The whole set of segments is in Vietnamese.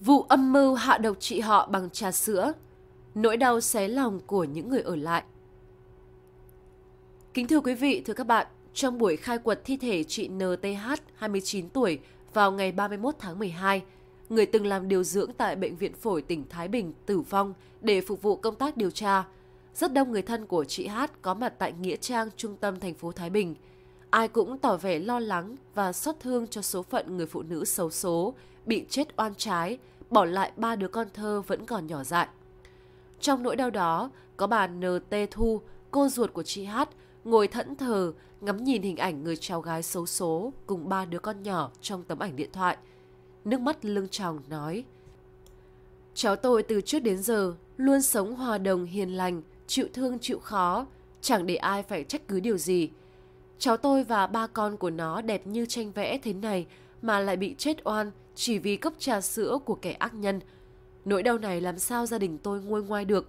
Vụ âm mưu hạ độc chị họ bằng trà sữa, nỗi đau xé lòng của những người ở lại. Kính thưa quý vị, thưa các bạn, trong buổi khai quật thi thể chị NTH, 29 tuổi, vào ngày 31 tháng 12, người từng làm điều dưỡng tại Bệnh viện Phổi tỉnh Thái Bình tử vong để phục vụ công tác điều tra. Rất đông người thân của chị Hát có mặt tại Nghĩa Trang, trung tâm thành phố Thái Bình. Ai cũng tỏ vẻ lo lắng và xót thương cho số phận người phụ nữ xấu số, bị chết oan trái bỏ lại ba đứa con thơ vẫn còn nhỏ dại. Trong nỗi đau đó, có bà n t Thu, cô ruột của chị Hát, ngồi thẫn thờ, ngắm nhìn hình ảnh người cháu gái xấu số cùng ba đứa con nhỏ trong tấm ảnh điện thoại. Nước mắt lưng tròng nói, Cháu tôi từ trước đến giờ luôn sống hòa đồng hiền lành, chịu thương chịu khó, chẳng để ai phải trách cứ điều gì. Cháu tôi và ba con của nó đẹp như tranh vẽ thế này mà lại bị chết oan chỉ vì cốc trà sữa của kẻ ác nhân. Nỗi đau này làm sao gia đình tôi nguôi ngoai được.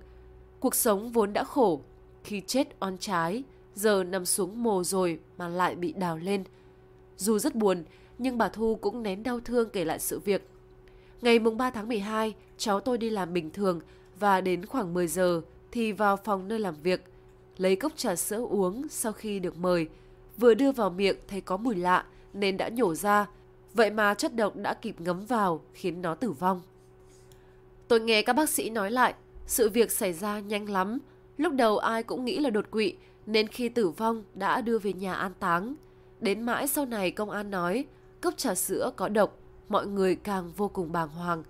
Cuộc sống vốn đã khổ, khi chết oan trái, giờ nằm xuống mồ rồi mà lại bị đào lên. Dù rất buồn, nhưng bà Thu cũng nén đau thương kể lại sự việc. Ngày mùng 3 tháng 12, cháu tôi đi làm bình thường và đến khoảng 10 giờ thì vào phòng nơi làm việc, lấy cốc trà sữa uống sau khi được mời – Vừa đưa vào miệng thấy có mùi lạ nên đã nhổ ra, vậy mà chất độc đã kịp ngấm vào khiến nó tử vong. Tôi nghe các bác sĩ nói lại, sự việc xảy ra nhanh lắm, lúc đầu ai cũng nghĩ là đột quỵ nên khi tử vong đã đưa về nhà an táng. Đến mãi sau này công an nói cốc trà sữa có độc, mọi người càng vô cùng bàng hoàng.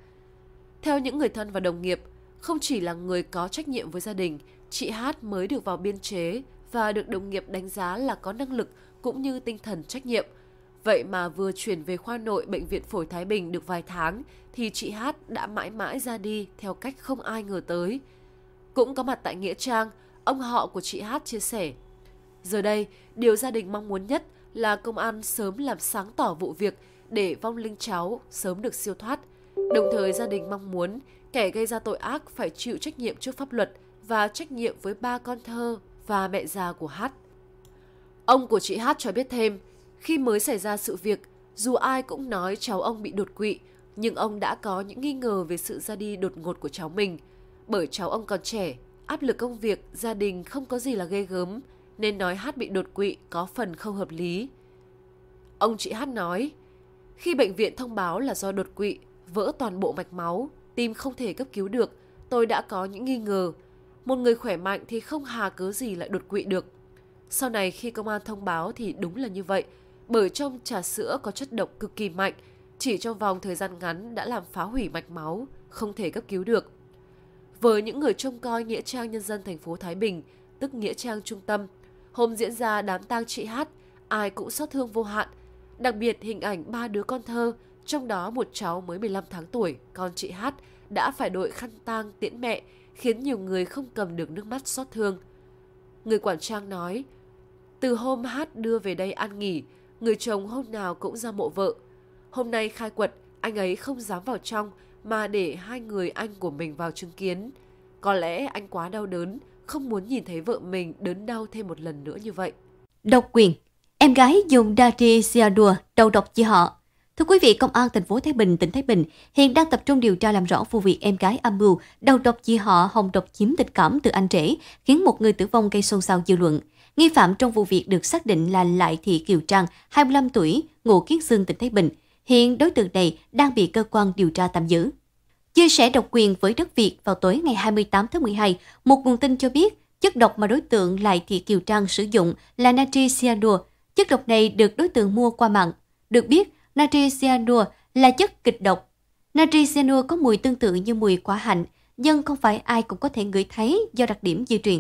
Theo những người thân và đồng nghiệp, không chỉ là người có trách nhiệm với gia đình, chị Hát mới được vào biên chế và được đồng nghiệp đánh giá là có năng lực cũng như tinh thần trách nhiệm. Vậy mà vừa chuyển về khoa nội Bệnh viện Phổi Thái Bình được vài tháng thì chị Hát đã mãi mãi ra đi theo cách không ai ngờ tới. Cũng có mặt tại Nghĩa Trang, ông họ của chị Hát chia sẻ. Giờ đây, điều gia đình mong muốn nhất là công an sớm làm sáng tỏ vụ việc để vong linh cháu sớm được siêu thoát. Đồng thời gia đình mong muốn kẻ gây ra tội ác phải chịu trách nhiệm trước pháp luật và trách nhiệm với ba con thơ và mẹ già của Hát. Ông của chị Hát cho biết thêm, khi mới xảy ra sự việc, dù ai cũng nói cháu ông bị đột quỵ, nhưng ông đã có những nghi ngờ về sự ra đi đột ngột của cháu mình. Bởi cháu ông còn trẻ, áp lực công việc, gia đình không có gì là ghê gớm, nên nói Hát bị đột quỵ có phần không hợp lý. Ông chị Hát nói, khi bệnh viện thông báo là do đột quỵ, vỡ toàn bộ mạch máu, tim không thể cấp cứu được, tôi đã có những nghi ngờ, một người khỏe mạnh thì không hà cớ gì lại đột quỵ được. Sau này khi công an thông báo thì đúng là như vậy, bởi trong trà sữa có chất độc cực kỳ mạnh, chỉ trong vòng thời gian ngắn đã làm phá hủy mạch máu, không thể cấp cứu được. Với những người trông coi Nghĩa trang Nhân dân thành phố Thái Bình, tức Nghĩa trang Trung tâm, hôm diễn ra đám tang chị Hát, ai cũng xót thương vô hạn, đặc biệt hình ảnh ba đứa con thơ, trong đó một cháu mới 15 tháng tuổi, con chị Hát, đã phải đội khăn tang tiễn mẹ khiến nhiều người không cầm được nước mắt xót thương. Người quản trang nói, từ hôm Hát đưa về đây ăn nghỉ, người chồng hôm nào cũng ra mộ vợ. Hôm nay khai quật, anh ấy không dám vào trong mà để hai người anh của mình vào chứng kiến. Có lẽ anh quá đau đớn, không muốn nhìn thấy vợ mình đớn đau thêm một lần nữa như vậy. Độc quyền, em gái dùng Dari Siadua đầu độc chị họ Thưa quý vị, Công an thành phố Thái Bình, tỉnh Thái Bình hiện đang tập trung điều tra làm rõ vụ việc em gái âm mưu đầu độc chị họ Hồng độc chiếm tình cảm từ anh rể, khiến một người tử vong gây xôn xao dư luận. Nghi phạm trong vụ việc được xác định là Lại Thị Kiều Trang, 25 tuổi, ngụ kiến sương tỉnh Thái Bình. Hiện đối tượng này đang bị cơ quan điều tra tạm giữ. Chia sẻ độc quyền với đất Việt vào tối ngày 28 tháng 12, một nguồn tin cho biết chất độc mà đối tượng Lại Thị Kiều Trang sử dụng là natri cyanur. Chất độc này được đối tượng mua qua mạng. Được biết, natri cyanua là chất kịch độc. Natri cyanua có mùi tương tự như mùi quả hạnh, nhưng không phải ai cũng có thể ngửi thấy do đặc điểm di truyền.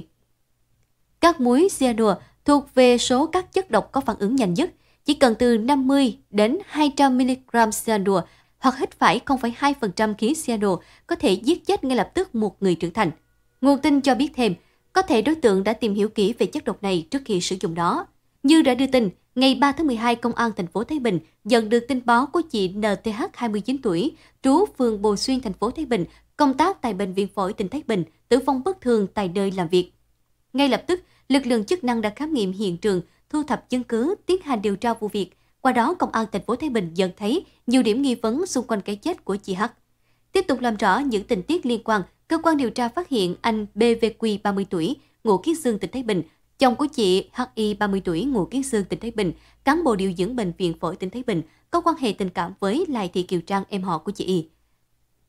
Các muối cyanua thuộc về số các chất độc có phản ứng nhanh nhất, chỉ cần từ 50 đến 200 mg cyanua hoặc hít phải 0,2% khí cyanua có thể giết chết ngay lập tức một người trưởng thành. Nguồn tin cho biết thêm, có thể đối tượng đã tìm hiểu kỹ về chất độc này trước khi sử dụng nó. Như đã đưa tin, Ngày 3 tháng 12, Công an thành phố Thái Bình nhận được tin báo của chị NTH 29 tuổi, trú phường Bồ Xuyên, thành phố Thái Bình, công tác tại Bệnh viện Phổi tỉnh Thái Bình, tử vong bất thường tại nơi làm việc. Ngay lập tức, lực lượng chức năng đã khám nghiệm hiện trường, thu thập chứng cứ, tiến hành điều tra vụ việc. Qua đó, Công an thành phố Thái Bình nhận thấy nhiều điểm nghi vấn xung quanh cái chết của chị H. Tiếp tục làm rõ những tình tiết liên quan, cơ quan điều tra phát hiện anh BVQ 30 tuổi, ngụ kiến Dương tỉnh Thái Bình Chồng của chị HI 30 tuổi ngụ Kiến Sương tỉnh Thái Bình, cán bộ điều dưỡng bệnh viện phổi tỉnh Thái Bình, có quan hệ tình cảm với Lại Thị Kiều Trang em họ của chị. Y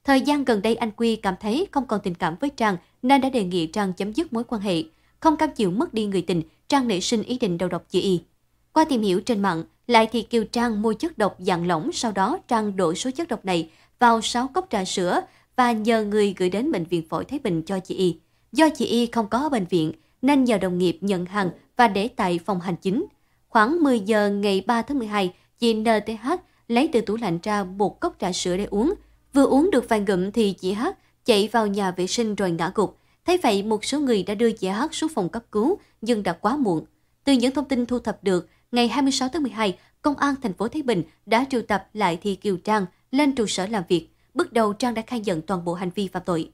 Thời gian gần đây anh Quy cảm thấy không còn tình cảm với Trang nên đã đề nghị Trang chấm dứt mối quan hệ. Không cam chịu mất đi người tình, Trang nảy sinh ý định đầu độc chị Y. Qua tìm hiểu trên mạng, Lại Thị Kiều Trang mua chất độc dạng lỏng, sau đó Trang đổ số chất độc này vào 6 cốc trà sữa và nhờ người gửi đến bệnh viện phổi Thái Bình cho chị Y. Do chị Y không có ở bệnh viện nên nhờ đồng nghiệp nhận hàng và để tại phòng hành chính. Khoảng 10 giờ ngày 3 tháng 12, chị NTH lấy từ tủ lạnh ra một cốc trà sữa để uống. Vừa uống được vài ngụm thì chị H chạy vào nhà vệ sinh rồi ngã gục. Thấy vậy, một số người đã đưa chị H xuống phòng cấp cứu, nhưng đã quá muộn. Từ những thông tin thu thập được, ngày 26 tháng 12, Công an thành phố Thái Bình đã triệu tập lại Thị Kiều Trang lên trụ sở làm việc. Bước đầu Trang đã khai nhận toàn bộ hành vi phạm tội.